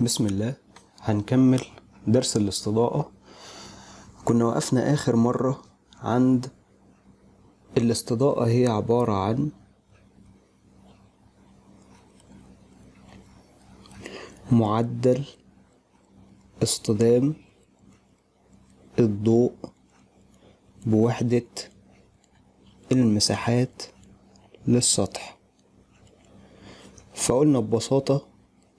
بسم الله هنكمل درس الاستضاءة كنا وقفنا آخر مرة عند الاستضاءة هي عبارة عن معدل اصطدام الضوء بوحدة المساحات للسطح فقلنا ببساطة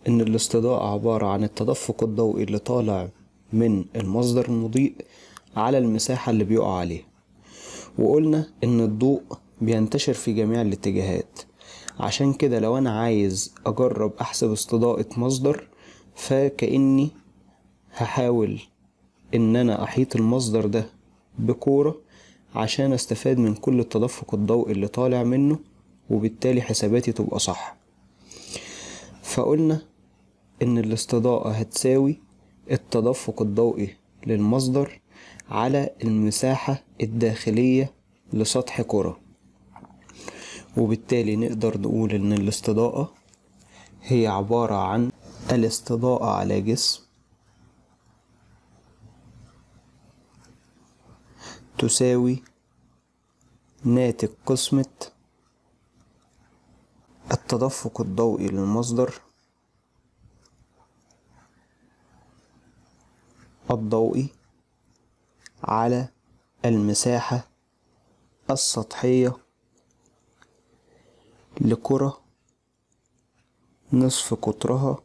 إن الاستضاءة عبارة عن التدفق الضوئي اللي طالع من المصدر المضيء على المساحة اللي بيقع عليها وقلنا إن الضوء بينتشر في جميع الاتجاهات عشان كده لو أنا عايز أجرب أحسب استضاءة مصدر فكأني هحاول إن أنا أحيط المصدر ده بكورة عشان أستفاد من كل التدفق الضوئي اللي طالع منه وبالتالي حساباتي تبقى صح فقلنا إن الاستضاءة هتساوي التدفق الضوئي للمصدر على المساحة الداخلية لسطح كرة وبالتالي نقدر نقول إن الاستضاءة هي عبارة عن الاستضاءة على جسم تساوي ناتج قسمة التدفق الضوئي للمصدر الضوئي على المساحة السطحية لكرة نصف قطرها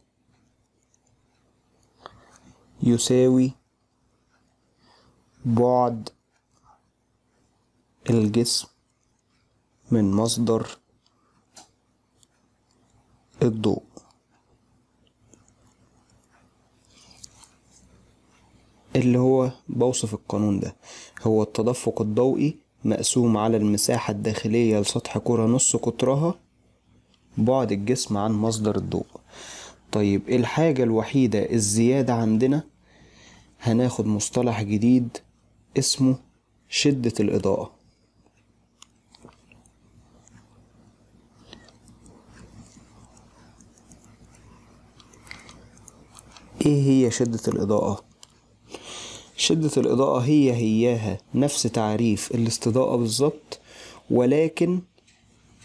يساوي بعد الجسم من مصدر الضوء اللي هو بوصف القانون ده هو التدفق الضوئي مقسوم على المساحة الداخلية لسطح كرة نص قطرها بعد الجسم عن مصدر الضوء طيب الحاجة الوحيدة الزيادة عندنا هناخد مصطلح جديد اسمه شدة الإضاءة ايه هي شدة الإضاءة؟ شدة الإضاءة هي هياها نفس تعريف الاستضاءة بالظبط ولكن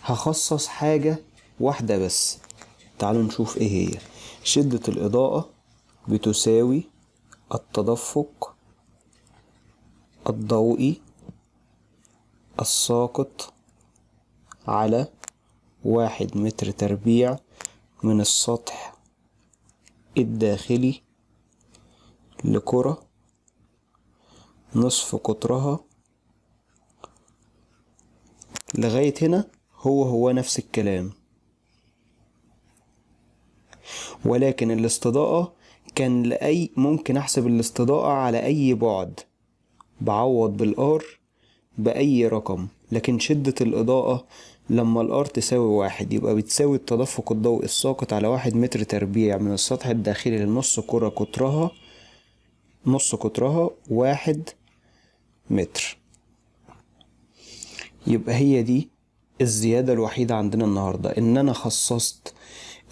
هخصص حاجة واحدة بس تعالوا نشوف ايه هي شدة الإضاءة بتساوي التدفق الضوئي الساقط على واحد متر تربيع من السطح الداخلي لكرة نصف قطرها لغاية هنا هو هو نفس الكلام ولكن الاستضاءة كان لأي ممكن أحسب الاستضاءة على أي بعد بعوض بالآر بأي رقم لكن شدة الإضاءة لما الآر تساوي واحد يبقى بتساوي التدفق الضوئي الساقط على واحد متر تربيع من السطح الداخلي لنص كرة قطرها نص قطرها واحد متر يبقى هي دي الزيادة الوحيدة عندنا النهاردة ان انا خصصت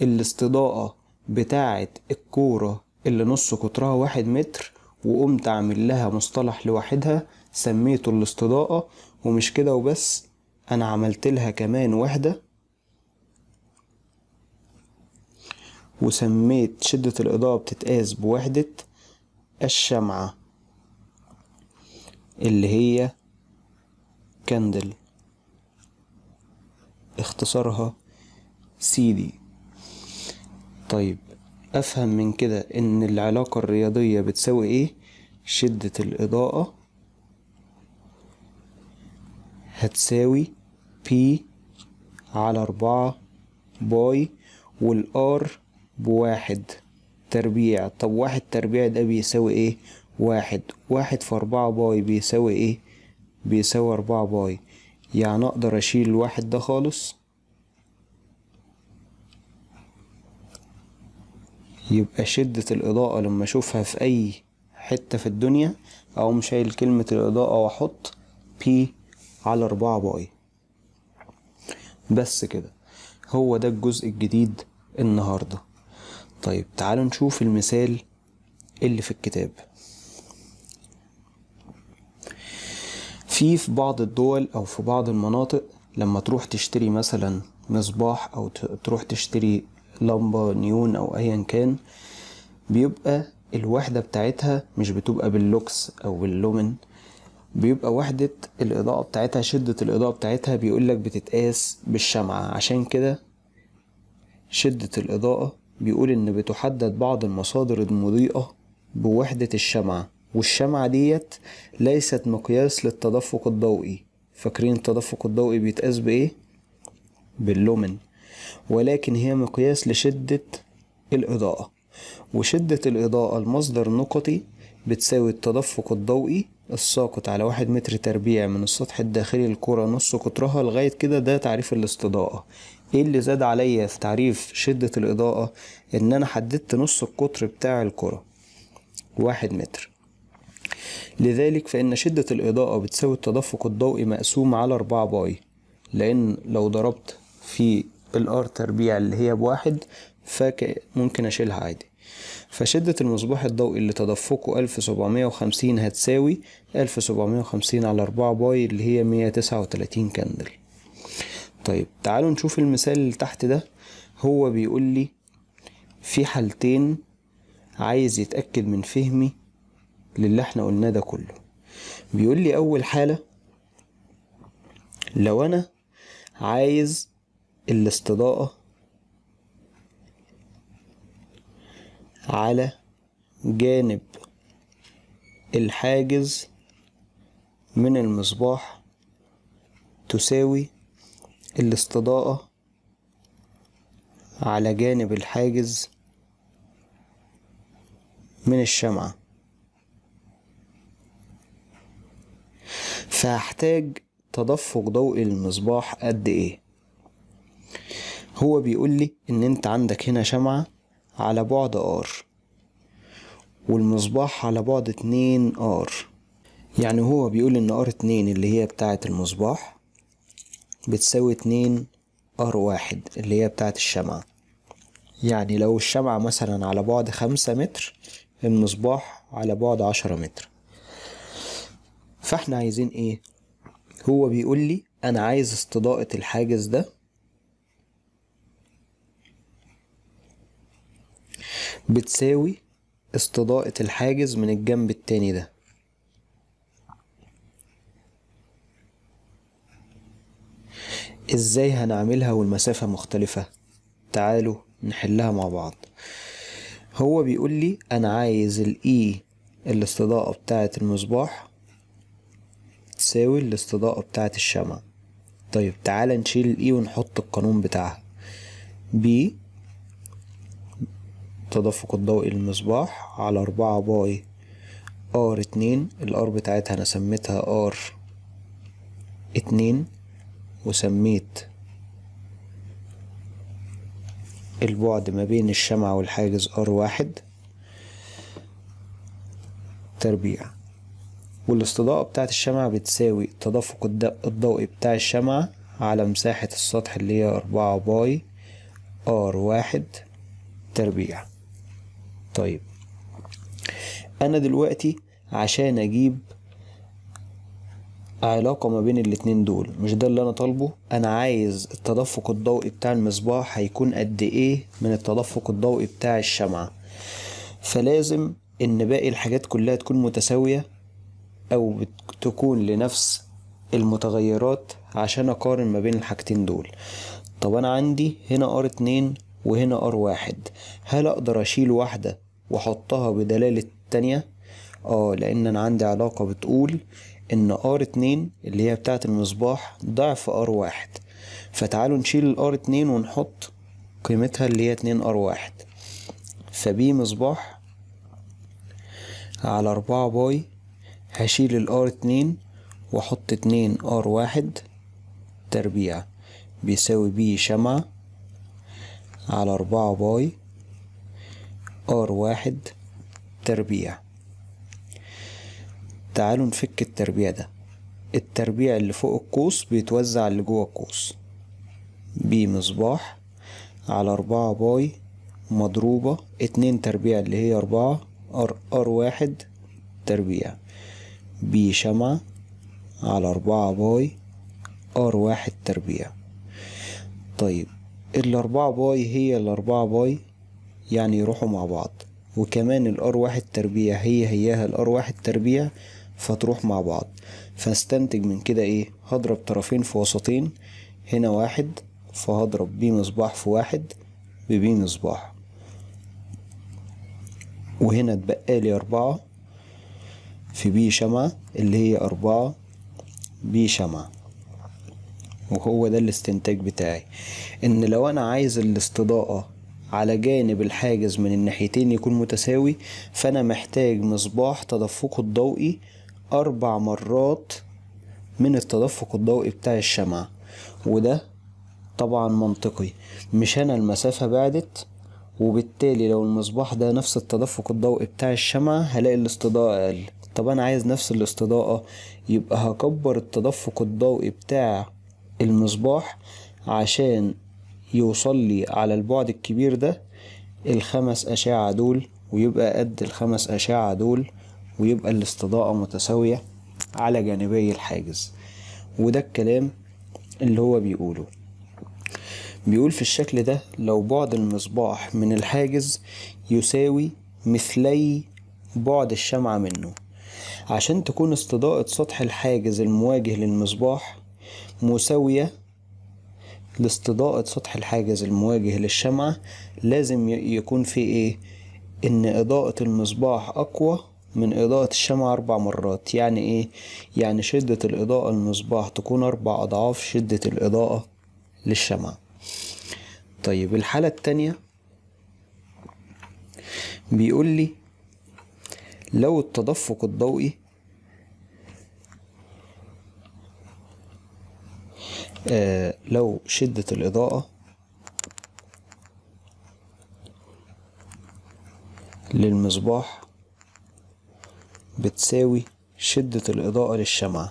الاستضاءة بتاعة الكورة اللي نص قطرها واحد متر وقمت اعمل لها مصطلح لوحدها سميته الاستضاءة ومش كده وبس انا عملت لها كمان وحدة وسميت شدة الإضاءة بتتقاس بوحدة الشمعة اللي هي كندل اختصارها سيدي طيب افهم من كده ان العلاقة الرياضية بتساوي ايه شدة الاضاءة هتساوي بي على أربعة باي والآر بواحد تربيع طب واحد تربيع ده بيساوي ايه واحد واحد في أربعة باي بيساوي ايه بيساوي أربعة باي يعني أقدر أشيل الواحد ده خالص يبقى شدة الإضاءة لما أشوفها في أي حتة في الدنيا أقوم شايل كلمة الإضاءة وأحط بي على أربعة باي بس كده هو ده الجزء الجديد النهارده طيب تعالوا نشوف المثال اللي في الكتاب في في بعض الدول او في بعض المناطق لما تروح تشتري مثلا مصباح او تروح تشتري لمبة نيون او ايا كان بيبقى الوحدة بتاعتها مش بتبقى باللوكس او باللومن بيبقى وحدة الإضاءة بتاعتها شدة الإضاءة بتاعتها بيقولك بتتقاس بالشمعة عشان كده شدة الإضاءة بيقول إن بتحدد بعض المصادر المضيئة بوحدة الشمعة والشمعة ديت ليست مقياس للتدفق الضوئي فاكرين التدفق الضوئي بيتقاس بإيه؟ باللومن ولكن هي مقياس لشدة الإضاءة وشدة الإضاءة المصدر النقطي بتساوي التدفق الضوئي الساقط على واحد متر تربيع من السطح الداخلي للكرة نص قطرها لغاية كده ده تعريف الاستضاءة ايه اللي زاد عليا في تعريف شدة الإضاءة إن أنا حددت نص القطر بتاع الكرة واحد متر لذلك فإن شدة الإضاءة بتساوي التدفق الضوئي مقسوم على أربعة باي لأن لو ضربت في الار تربيع اللي هي بواحد فممكن أشيلها عادي فشدة المصباح الضوئي اللي تدفقه ألف سبعمية وخمسين هتساوي ألف سبعمية وخمسين على أربعة باي اللي هي مية تسعة وتلاتين كندل طيب تعالوا نشوف المثال اللي تحت ده هو بيقول لي في حالتين عايز يتأكد من فهمي للي احنا قلناه ده كله بيقول لي أول حالة لو أنا عايز الاستضاءة على جانب الحاجز من المصباح تساوي الاستضاءة على جانب الحاجز من الشمعة فهحتاج تدفق ضوء المصباح قد ايه هو بيقول لي ان انت عندك هنا شمعة على بعد ار والمصباح على بعد اتنين ار يعني هو بيقول ان ار اتنين اللي هي بتاعة المصباح بتساوي اتنين ار واحد اللي هي بتاعت الشمعة يعني لو الشمعة مثلا على بعد خمسة متر المصباح على بعد عشرة متر فاحنا عايزين ايه هو بيقول لي انا عايز استضاءة الحاجز ده بتساوي استضاءة الحاجز من الجنب التاني ده ازاي هنعملها والمسافة مختلفة تعالوا نحلها مع بعض هو بيقول لي انا عايز الاي e، الاستضاءة بتاعة المصباح تساوي الاستضاءة بتاعة الشمعة طيب تعالى نشيل الاي e ونحط القانون بتاعها ب تدفق الضوئي للمصباح على أربعة باي ار اتنين الار بتاعتها انا سميتها ار اتنين وسميت البعد ما بين الشمعة والحاجز ار واحد تربيع والاستضاءة بتاعت الشمعة بتساوي التدفق الضوئي بتاع الشمعة على مساحة السطح اللي هي أربعة باي ار واحد تربيع طيب أنا دلوقتي عشان أجيب علاقة ما بين الاتنين دول مش ده اللي انا طالبه انا عايز التدفق الضوئي بتاع المصباح هيكون قد ايه من التدفق الضوئي بتاع الشمعة فلازم ان باقي الحاجات كلها تكون متساوية او تكون لنفس المتغيرات عشان اقارن ما بين الحاجتين دول طب انا عندي هنا ار اتنين وهنا ار واحد هل اقدر اشيل واحدة واحطها بدلالة التانية اه لان انا عندي علاقة بتقول ان ار 2 اللي هي بتاعة المصباح ضعف ار 1 فتعالوا نشيل الار 2 ونحط قيمتها اللي هي 2 ار 1 فبي مصباح على 4 باي هشيل الار 2 واحط 2 ار 1 تربيع بيساوي بي شمعة على 4 باي ار 1 تربيع تعالوا نفك التربيع ده التربيع اللي فوق القوس بيتوزع اللي جوه القوس ب مصباح على أربعة باي مضروبة اتنين تربيع اللي هي أربعة أر أر واحد تربيع ب شمعة على أربعة باي أر واحد تربيع طيب الأربعة باي هي الأربعة باي يعني يروحوا مع بعض وكمان الار واحد تربيع هي هياها الار واحد تربيع فتروح مع بعض فاستنتج من كده ايه هضرب طرفين في وسطين هنا واحد فهضرب بي مصباح في واحد ببي مصباح وهنا اتبقى لي أربعة في بي شمعة اللي هي أربعة بي شمعة وهو ده الاستنتاج بتاعي إن لو أنا عايز الاستضاءة على جانب الحاجز من الناحيتين يكون متساوي فأنا محتاج مصباح تدفقه الضوئي أربع مرات من التدفق الضوئي بتاع الشمعة وده طبعا منطقي مش هنا المسافة بعدت وبالتالي لو المصباح ده نفس التدفق الضوئي بتاع الشمعة هلاقي الاستضاءة أقل طب أنا عايز نفس الاستضاءة يبقى هكبر التدفق الضوئي بتاع المصباح عشان يوصل لي على البعد الكبير ده الخمس أشعة دول ويبقى قد الخمس أشعة دول ويبقى الاستضاءة متساوية على جانبي الحاجز وده الكلام اللي هو بيقوله بيقول في الشكل ده لو بعد المصباح من الحاجز يساوي مثلي بعد الشمعة منه عشان تكون استضاءة سطح الحاجز المواجه للمصباح مساوية لاستضاءة سطح الحاجز المواجه للشمعة لازم يكون في ايه ان اضاءة المصباح اقوى من إضاءة الشمعة أربع مرات يعني إيه؟ يعني شدة الإضاءة للمصباح تكون أربع أضعاف شدة الإضاءة للشمعة طيب الحالة التانية بيقول لي لو التدفق الضوئي آه لو شدة الإضاءة للمصباح بتساوي شدة الإضاءة للشمعة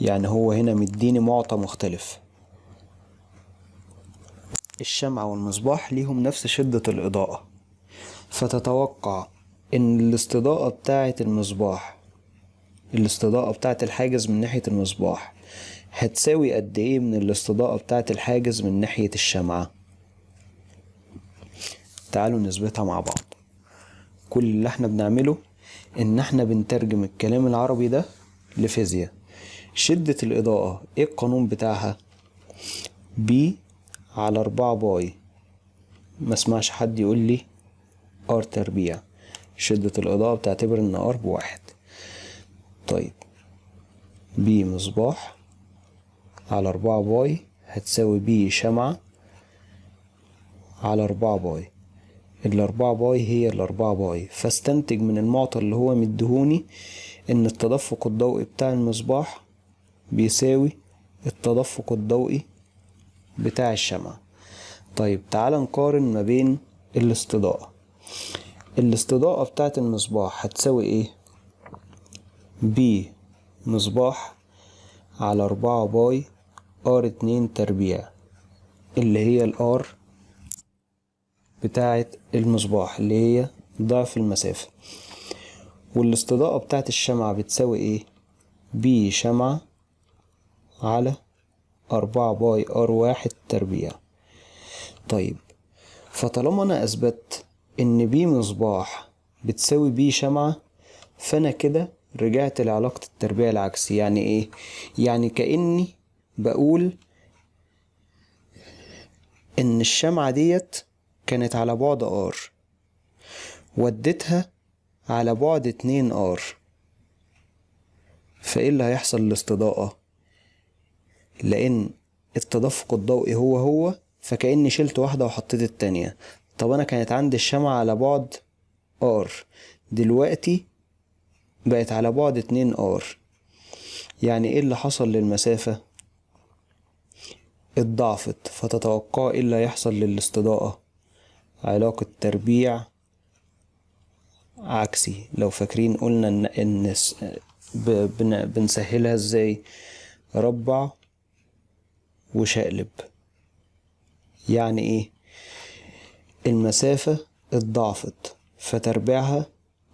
يعني هو هنا مديني معطى مختلف الشمعة والمصباح ليهم نفس شدة الإضاءة فتتوقع إن الاستضاءة بتاعة المصباح الاستضاءة بتاعة الحاجز من ناحية المصباح هتساوي قد إيه من الاستضاءة بتاعة الحاجز من ناحية الشمعة تعالوا نثبتها مع بعض كل اللي احنا بنعمله ان احنا بنترجم الكلام العربي ده لفيزياء شدة الإضاءة ايه القانون بتاعها ب على أربعة باي ما اسمعش حد يقول لي ار تربيع شدة الإضاءة بتعتبر ان ار بواحد طيب ب مصباح على أربعة باي هتساوي ب شمعة على أربعة باي الأربعة باي هي الأربعة باي فاستنتج من المعطى اللي هو مديهوني إن التدفق الضوئي بتاع المصباح بيساوي التدفق الضوئي بتاع الشمعة طيب تعال نقارن ما بين الاستضاءة الاستضاءة بتاعة المصباح هتساوي ايه ب مصباح على أربعة باي ار اتنين تربيع اللي هي الار بتاعة المصباح اللي هي ضعف المسافة والاستضاءة بتاعة الشمعة بتساوي ايه بي شمعة على أربعة باي ار واحد تربيع طيب فطالما انا اثبت ان بي مصباح بتساوي بي شمعة فانا كده رجعت لعلاقة التربيع العكسي يعني ايه يعني كأني بقول ان الشمعة ديت كانت على بعد ار وديتها على بعد اتنين ار فايه اللي هيحصل للاستضاءة لان التدفق الضوئي هو هو فكأني شلت واحدة وحطيت التانية طب انا كانت عندي الشمعة على بعد ار دلوقتي بقت على بعد اتنين ار يعني ايه اللي حصل للمسافة اتضعفت فتتوقع ايه اللي هيحصل للاستضاءة علاقة تربيع عكسي لو فاكرين قلنا ان, إن بنسهلها ازاي ربع وشقلب يعني ايه المسافة اتضاعفت فتربيعها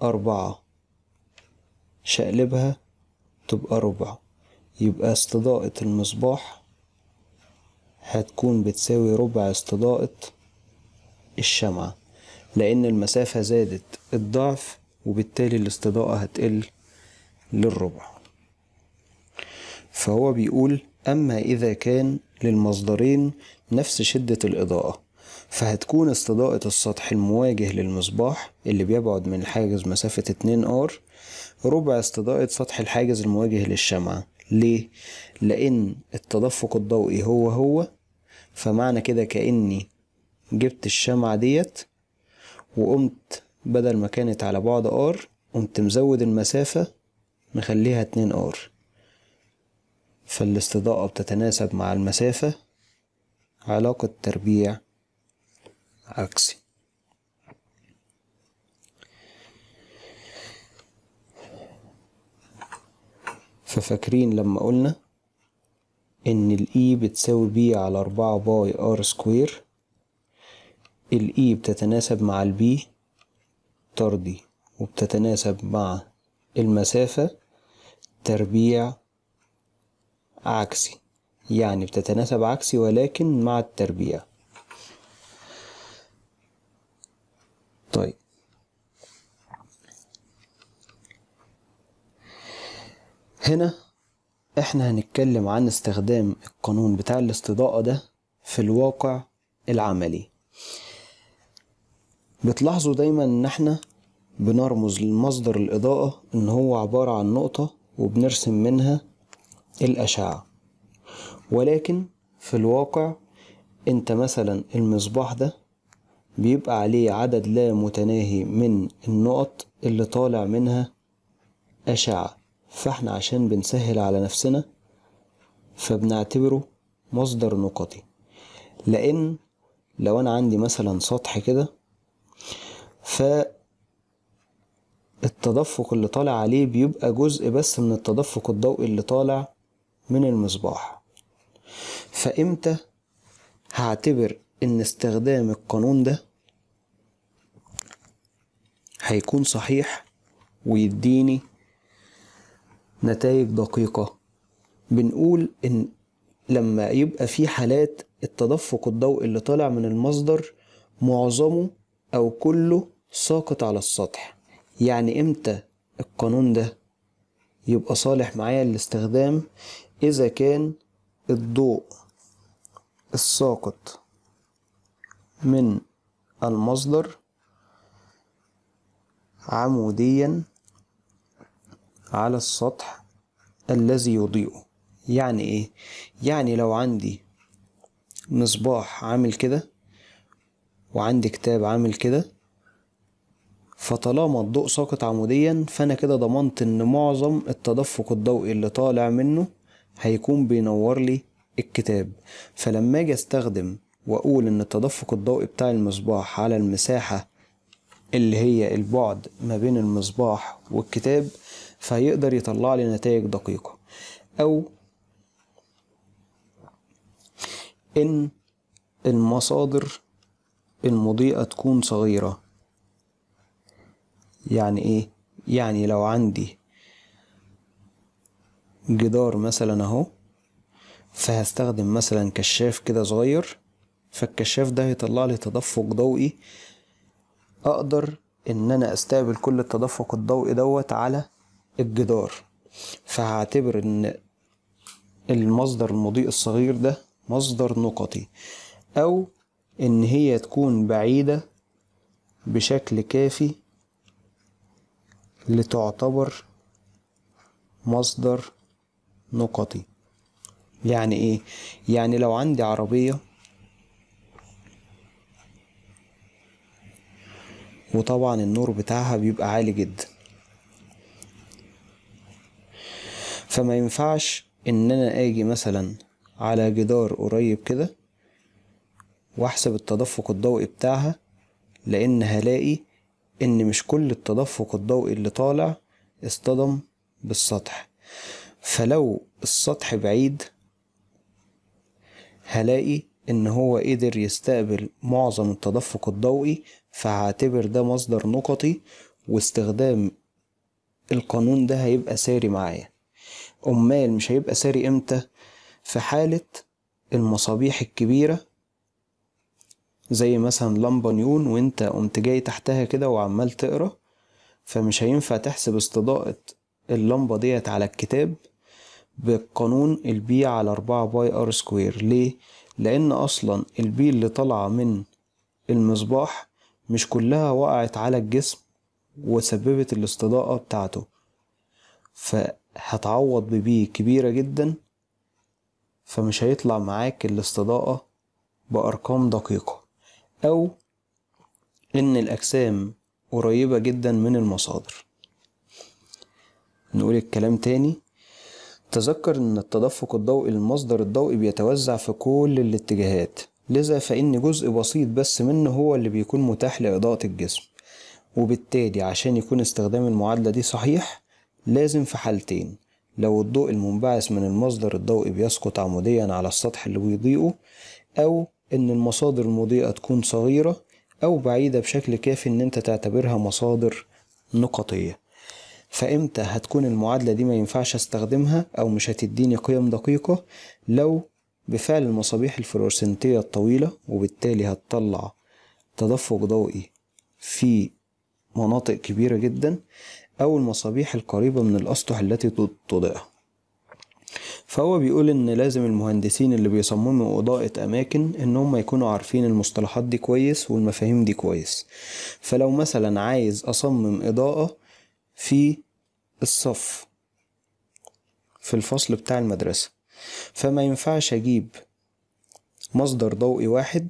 أربعة شقلبها تبقى ربع يبقى استضاءة المصباح هتكون بتساوي ربع استضاءة الشمعة لأن المسافة زادت الضعف وبالتالي الاستضاءة هتقل للربع فهو بيقول أما إذا كان للمصدرين نفس شدة الإضاءة فهتكون استضاءة السطح المواجه للمصباح اللي بيبعد من الحاجز مسافة 2 ار ربع استضاءة سطح الحاجز المواجه للشمعة ليه؟ لأن التدفق الضوئي هو هو فمعنى كده كأني جبت الشمعة ديت وقمت بدل ما كانت على بعد ار قمت مزود المسافة مخليها اتنين ار فالاستضاءة بتتناسب مع المسافة علاقة تربيع عكسي ففاكرين لما قلنا ان الاي e بتساوي بي على اربعة باي ار سكوير الإي e بتتناسب مع البي طردي وبتتناسب مع المسافة تربيع عكسي يعني بتتناسب عكسي ولكن مع التربيع طيب هنا احنا هنتكلم عن استخدام القانون بتاع الاستضاءة ده في الواقع العملي بتلاحظوا دايما ان احنا بنرمز لمصدر الاضاءة ان هو عبارة عن نقطة وبنرسم منها الاشعة ولكن في الواقع انت مثلا المصباح ده بيبقى عليه عدد لا متناهي من النقط اللي طالع منها أشعة فاحنا عشان بنسهل على نفسنا فبنعتبره مصدر نقطي لأن لو أنا عندي مثلا سطح كده فالتدفق اللي طالع عليه بيبقى جزء بس من التدفق الضوئي اللي طالع من المصباح فامتى هعتبر ان استخدام القانون ده هيكون صحيح ويديني نتائج دقيقة بنقول إن لما يبقى في حالات التدفق الضوئي اللي طالع من المصدر معظمه أو كله ساقط على السطح يعني امتى القانون ده يبقى صالح معايا للاستخدام اذا كان الضوء الساقط من المصدر عموديا على السطح الذي يضيئه يعني ايه يعني لو عندي مصباح عامل كده وعندي كتاب عامل كده فطالما الضوء ساقط عموديا فانا كده ضمنت ان معظم التدفق الضوئي اللي طالع منه هيكون بينور لي الكتاب فلما اجي استخدم واقول ان التدفق الضوئي بتاع المصباح على المساحة اللي هي البعد ما بين المصباح والكتاب فيقدر يطلع لي نتائج دقيقة او ان المصادر المضيئة تكون صغيرة يعني ايه يعني لو عندي جدار مثلا اهو فهستخدم مثلا كشاف كده صغير فالكشاف ده هيطلع لي تدفق ضوئي اقدر ان انا استقبل كل التدفق الضوئي دوت على الجدار فهعتبر ان المصدر المضيء الصغير ده مصدر نقطي او ان هي تكون بعيدة بشكل كافي اللي تعتبر مصدر نقطي يعني ايه يعني لو عندي عربية وطبعا النور بتاعها بيبقى عالي جدا فما ينفعش ان انا اجي مثلا على جدار قريب كده واحسب التدفق الضوئي بتاعها لان هلاقي إن مش كل التدفق الضوئي اللي طالع اصطدم بالسطح فلو السطح بعيد هلاقي إن هو قدر يستقبل معظم التدفق الضوئي فهعتبر ده مصدر نقطي واستخدام القانون ده هيبقى ساري معايا أمال مش هيبقى ساري إمتى؟ في حالة المصابيح الكبيرة زي مثلا لمبة نيون وانت قمت جاي تحتها كده وعمال تقرا فمش هينفع تحسب استضاءة اللمبة ديت على الكتاب بقانون البي على أربعة باي ار سكوير ليه؟ لأن أصلا البي اللي طالعة من المصباح مش كلها وقعت على الجسم وسببت الاستضاءة بتاعته فهتعوض ببي كبيرة جدا فمش هيطلع معاك الاستضاءة بأرقام دقيقة أو إن الأجسام قريبة جدا من المصادر نقول الكلام تاني تذكر أن التدفق الضوئي للمصدر الضوئي بيتوزع في كل الاتجاهات لذا فإن جزء بسيط بس منه هو اللي بيكون متاح لإضاءة الجسم وبالتالي عشان يكون استخدام المعادلة دي صحيح لازم في حالتين لو الضوء المنبعث من المصدر الضوئي بيسقط عموديا على السطح اللي بيضيئه أو إن المصادر المضيئة تكون صغيرة أو بعيدة بشكل كافي إن أنت تعتبرها مصادر نقطية فإمتى هتكون المعادلة دي ما ينفعش أستخدمها أو مش هتديني قيم دقيقة لو بفعل المصابيح الفلورسنتية الطويلة وبالتالي هتطلع تدفق ضوئي في مناطق كبيرة جدا أو المصابيح القريبة من الأسطح التي تضيئها فهو بيقول ان لازم المهندسين اللي بيصمموا اضاءة اماكن ان هم يكونوا عارفين المصطلحات دي كويس والمفاهيم دي كويس فلو مثلا عايز اصمم اضاءة في الصف في الفصل بتاع المدرسة فما ينفعش اجيب مصدر ضوئي واحد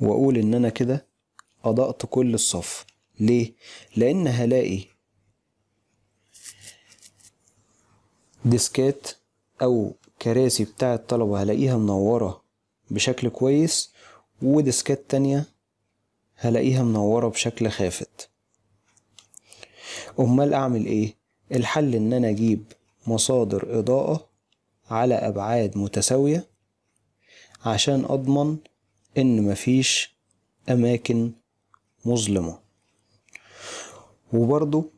واقول ان انا كده اضأت كل الصف ليه لان هلاقي ديسكات أو كراسي بتاع الطلبة هلاقيها منورة بشكل كويس وديسكات تانية هلاقيها منورة بشكل خافت أمال أعمل إيه؟ الحل إن أنا أجيب مصادر إضاءة على أبعاد متساوية عشان أضمن إن مفيش أماكن مظلمة وبرضو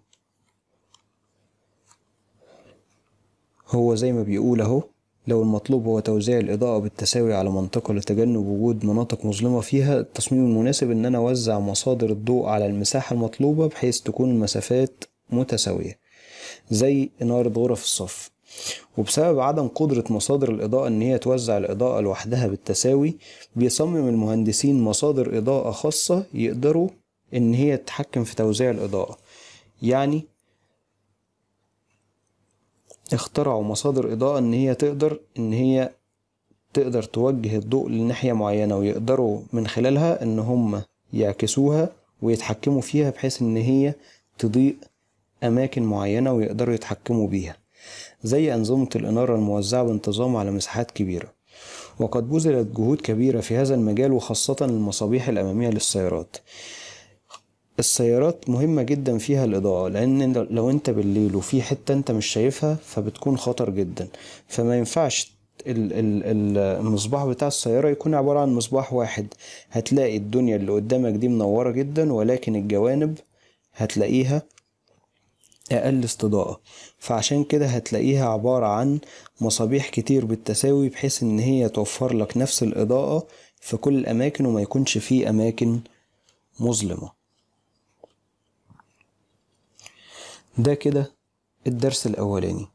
هو زي ما بيقول اهو لو المطلوب هو توزيع الإضاءة بالتساوي على منطقة لتجنب وجود مناطق مظلمة فيها التصميم المناسب إن أنا أوزع مصادر الضوء على المساحة المطلوبة بحيث تكون المسافات متساوية زي إنارة غرف الصف وبسبب عدم قدرة مصادر الإضاءة إن هي توزع الإضاءة لوحدها بالتساوي بيصمم المهندسين مصادر إضاءة خاصة يقدروا إن هي تتحكم في توزيع الإضاءة يعني اخترعوا مصادر إضاءة إن هي تقدر إن هي تقدر توجه الضوء لناحية معينة ويقدروا من خلالها إن هم يعكسوها ويتحكموا فيها بحيث إن هي تضيء أماكن معينة ويقدروا يتحكموا بيها زي أنظمة الإنارة الموزعة بانتظام على مساحات كبيرة وقد بذلت جهود كبيرة في هذا المجال وخاصة المصابيح الأمامية للسيارات السيارات مهمة جدا فيها الإضاءة لأن لو أنت بالليل وفي حتة أنت مش شايفها فبتكون خطر جدا فما ينفعش المصباح بتاع السيارة يكون عبارة عن مصباح واحد هتلاقي الدنيا اللي قدامك دي منورة جدا ولكن الجوانب هتلاقيها أقل استضاءة فعشان كده هتلاقيها عبارة عن مصابيح كتير بالتساوي بحيث إن هي توفر لك نفس الإضاءة في كل الأماكن وما يكونش فيه أماكن مظلمة ده كده الدرس الاولاني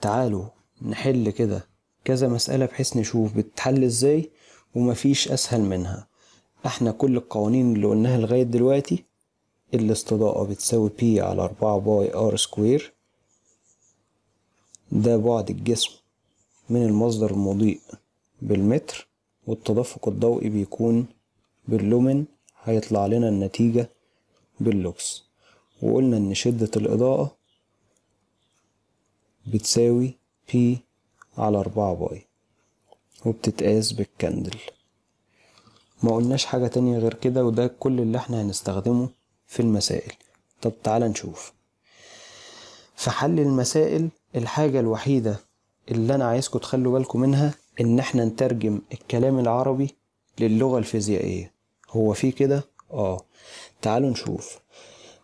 تعالوا نحل كده كذا مسألة بحيث نشوف بتتحل ازاي ومفيش اسهل منها احنا كل القوانين اللي قلناها لغاية دلوقتي الاستضاءة بتساوي بي على أربعة باي ار سكوير ده بعد الجسم من المصدر المضيء بالمتر والتدفق الضوئي بيكون باللومن هيطلع لنا النتيجة باللوكس وقلنا إن شدة الإضاءة بتساوي P على أربعة باي وبتتقاس بالكندل ما قلناش حاجة تانية غير كده وده كل اللي احنا هنستخدمه في المسائل طب تعالى نشوف في حل المسائل الحاجة الوحيدة اللي أنا عايزكم تخلوا بالكم منها إن احنا نترجم الكلام العربي للغة الفيزيائية هو في كده؟ آه تعالوا نشوف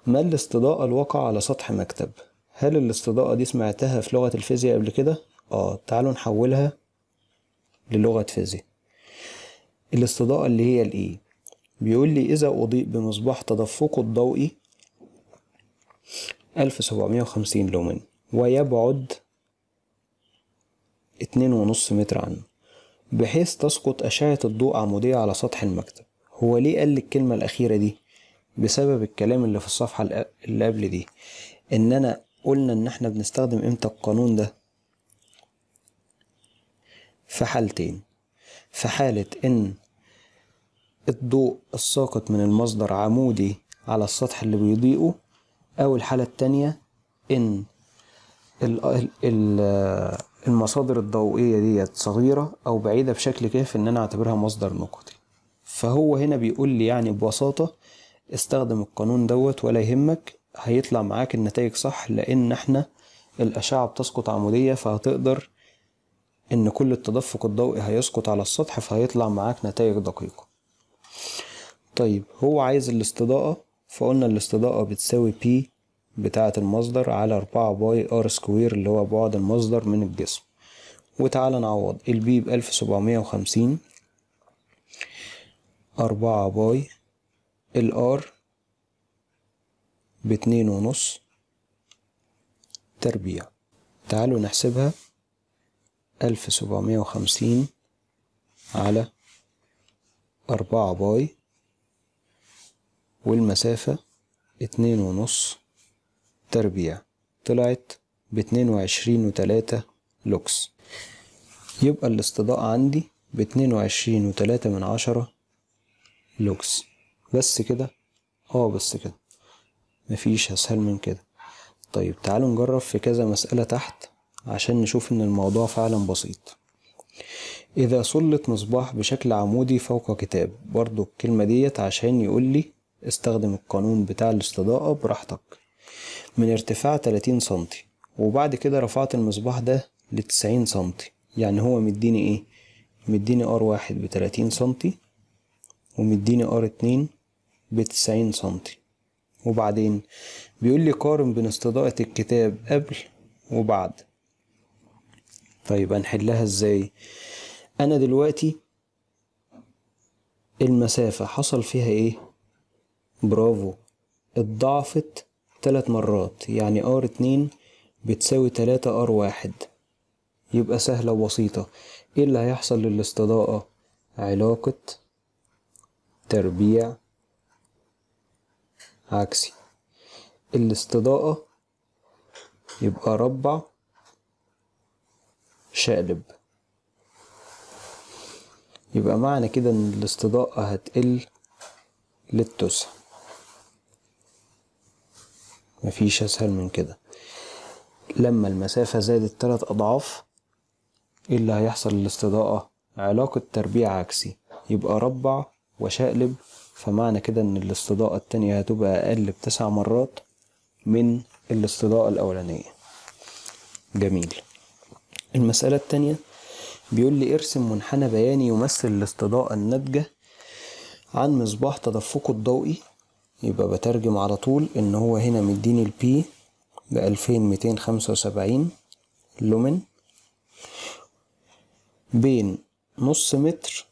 ما الاستضاءة الواقعة على سطح مكتب؟ هل الاستضاءة دي سمعتها في لغة الفيزياء قبل كده؟ اه تعالوا نحولها للغة فيزياء الاستضاءة اللي هي الايه؟ e. بيقول لي إذا أضيء بمصباح تدفقه الضوئي 1750 لومن ويبعد 2.5 متر عنه بحيث تسقط أشعة الضوء عمودية على سطح المكتب هو ليه قال الكلمة الأخيرة دي؟ بسبب الكلام اللي في الصفحة اللي قبل دي ان انا قلنا ان احنا بنستخدم امتى القانون ده في حالتين في حالة ان الضوء الساقط من المصدر عمودي على السطح اللي بيضيئه او الحالة التانية ان المصادر الضوئية ديت صغيرة او بعيدة بشكل كافي ان انا اعتبرها مصدر نقطي فهو هنا بيقول لي يعني ببساطة استخدم القانون دوت ولا يهمك هيطلع معاك النتائج صح لأن احنا الأشعة بتسقط عمودية فهتقدر إن كل التدفق الضوئي هيسقط على السطح فهيطلع معاك نتائج دقيقة طيب هو عايز الاستضاءة فقلنا الاستضاءة بتساوي بي بتاعة المصدر على أربعة باي ار سكوير اللي هو بعد المصدر من الجسم وتعالى نعوض البي بألف سبعمية وخمسين أربعة باي الار باتنين ونص تربيع تعالوا نحسبها ألف سبعمية وخمسين على أربعة باي والمسافة اتنين ونص تربيع طلعت باتنين وعشرين وتلاتة لوكس يبقى الاستضاءة عندي باتنين وعشرين وتلاتة من عشرة لوكس بس كده اه بس كده مفيش اسهل من كده طيب تعالوا نجرب في كذا مسألة تحت عشان نشوف ان الموضوع فعلا بسيط اذا صلت مصباح بشكل عمودي فوق كتاب برضو الكلمة ديت عشان يقولي استخدم القانون بتاع الاستضاءة براحتك من ارتفاع 30 سنتي وبعد كده رفعت المصباح ده لتسعين سنتي يعني هو مديني ايه مديني ار واحد بتلاتين سنتي ومديني ار اتنين بتسعين سنتي وبعدين بيقول لي قارن بين استضاءة الكتاب قبل وبعد طيب هنحلها ازاي انا دلوقتي المسافة حصل فيها ايه برافو اتضاعفت تلات مرات يعني ار اتنين بتساوي تلاتة ار واحد يبقى سهلة وبسيطة ايه اللي هيحصل للاستضاءة علاقة تربيع عكسي الاستضاءة يبقى ربع شقلب يبقى معنى كده ان الاستضاءة هتقل للتسع مفيش اسهل من كده لما المسافة زادت تلات اضعاف ايه اللي هيحصل الاستضاءة علاقة تربيع عكسي يبقى ربع وشقلب فمعنى كده ان الاستضاءة التانية هتبقى اقل بتسع مرات من الاستضاءة الاولانية جميل المسألة التانية بيقول لي ارسم منحنى بياني يمثل الاستضاءة الناتجة عن مصباح تدفقه الضوئي يبقى بترجم على طول ان هو هنا مديني البي بألفين ميتين خمسة وسبعين لومن بين نص متر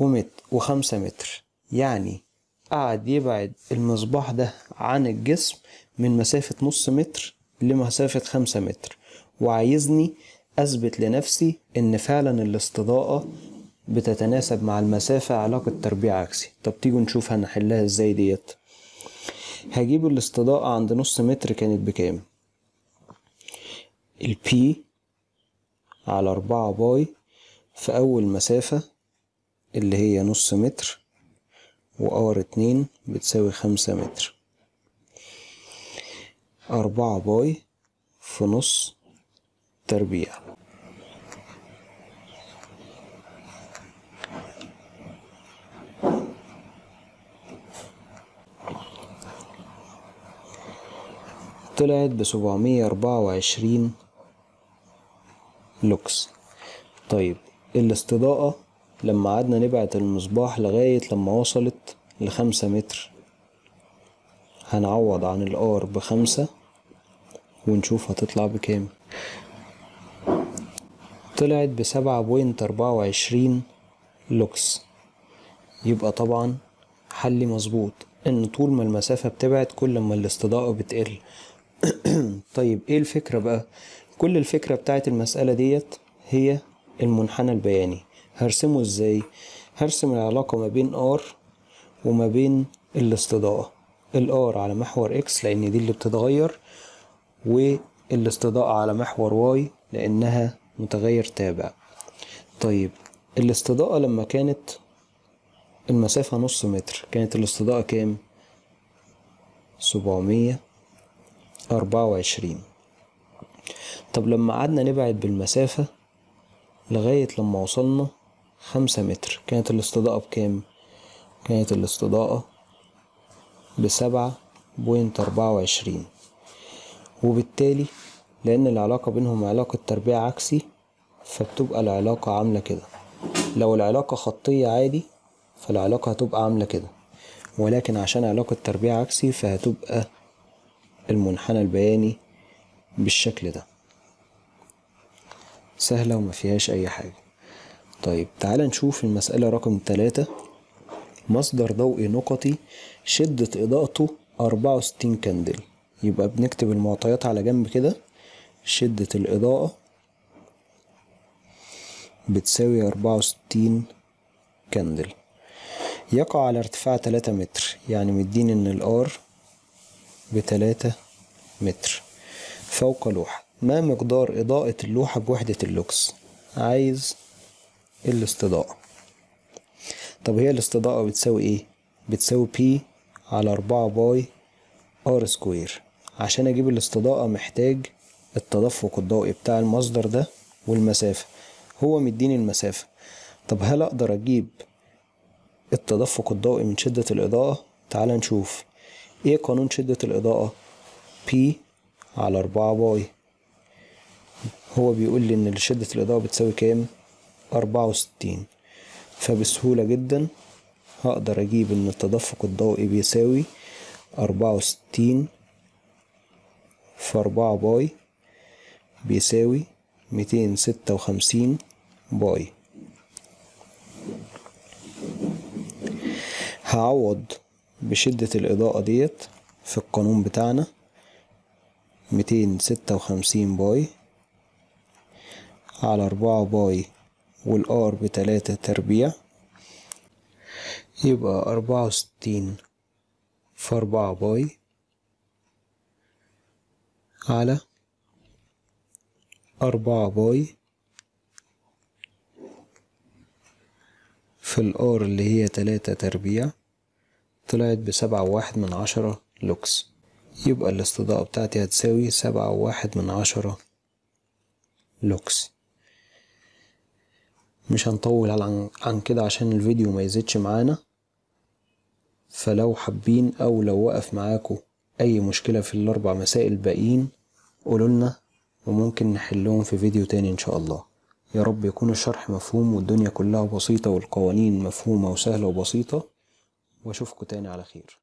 ومتر وخمسة متر يعني قعد يبعد المصباح ده عن الجسم من مسافة نص متر لمسافة خمسة متر وعايزني أثبت لنفسي إن فعلا الاستضاءة بتتناسب مع المسافة علاقة تربيع عكسي طب تيجوا نشوف هنحلها ازاي ديت هجيب الاستضاءة عند نص متر كانت بكام البي على أربعة باي في أول مسافة اللي هي نص متر وار اتنين بتساوي خمسة متر أربعة باي في نص تربيع طلعت بسبعمية أربعة وعشرين لوكس طيب الاستضاءة لما قعدنا نبعت المصباح لغاية لما وصلت لخمسة متر هنعوض عن الار بخمسة ونشوف هتطلع بكام طلعت بسبعة بوينت أربعة وعشرين لوكس يبقى طبعا حلي مظبوط ان طول ما المسافة بتبعد كل ما الاستضاءة بتقل طيب ايه الفكرة بقى كل الفكرة بتاعت المسألة ديت هي المنحنى البياني هرسمه ازاي هرسم العلاقة ما بين ار وما بين الاستضاءة الار على محور اكس لان دي اللي بتتغير والاستضاءة على محور واي لانها متغير تابع طيب الاستضاءة لما كانت المسافة نص متر كانت الاستضاءة كام؟ سبعمية أربعة وعشرين طب لما قعدنا نبعد بالمسافة لغاية لما وصلنا خمسة متر كانت الاستضاءة بكام؟ كانت الاستضاءة بسبعة بوينت أربعة وعشرين وبالتالي لأن العلاقة بينهم علاقة تربيع عكسي فبتبقى العلاقة عاملة كده لو العلاقة خطية عادي فالعلاقة هتبقى عاملة كده ولكن عشان علاقة تربيع عكسي فهتبقى المنحنى البياني بالشكل ده سهلة ومفيهاش أي حاجة طيب تعال نشوف المسألة رقم تلاتة مصدر ضوء نقطي شدة إضاءته أربعة وستين كندل يبقى بنكتب المعطيات على جنب كده شدة الإضاءة بتساوي أربعة وستين كندل يقع على ارتفاع تلاتة متر يعني مدين إن الآر بتلاتة متر فوق لوحة ما مقدار إضاءة اللوحة بوحدة اللوكس عايز الاستضاءة طب هي الاستضاءة بتساوي ايه؟ بتساوي بي على أربعة باي ار سكوير عشان اجيب الاستضاءة محتاج التدفق الضوئي بتاع المصدر ده والمسافة هو مديني المسافة طب هل اقدر اجيب التدفق الضوئي من شدة الإضاءة؟ تعال نشوف ايه قانون شدة الإضاءة؟ P على 4 باي هو بيقول لي ان شدة الإضاءة بتساوي كام؟ أربعة وستين فبسهولة جدا هقدر أجيب إن التدفق الضوئي بيساوي أربعة وستين في أربعة باي بيساوي ميتين ستة وخمسين باي هعوض بشدة الإضاءة ديت في القانون بتاعنا ميتين ستة وخمسين باي على أربعة باي والار بتلاتة تربيع يبقى أربعة وستين في أربعة باي على أربعة باي في الار اللي هي تلاتة تربيع طلعت بسبعة وواحد من عشرة لوكس يبقى الاستضاءة بتاعتي هتساوي سبعة وواحد من عشرة لوكس مش هنطول عن, عن كده عشان الفيديو ما يزيدش معانا فلو حابين او لو وقف معاكو اي مشكلة في الاربع مسائل الباقيين قولولنا وممكن نحلهم في فيديو تاني ان شاء الله يا رب يكون الشرح مفهوم والدنيا كلها بسيطة والقوانين مفهومة وسهلة وبسيطة واشوفكم تاني على خير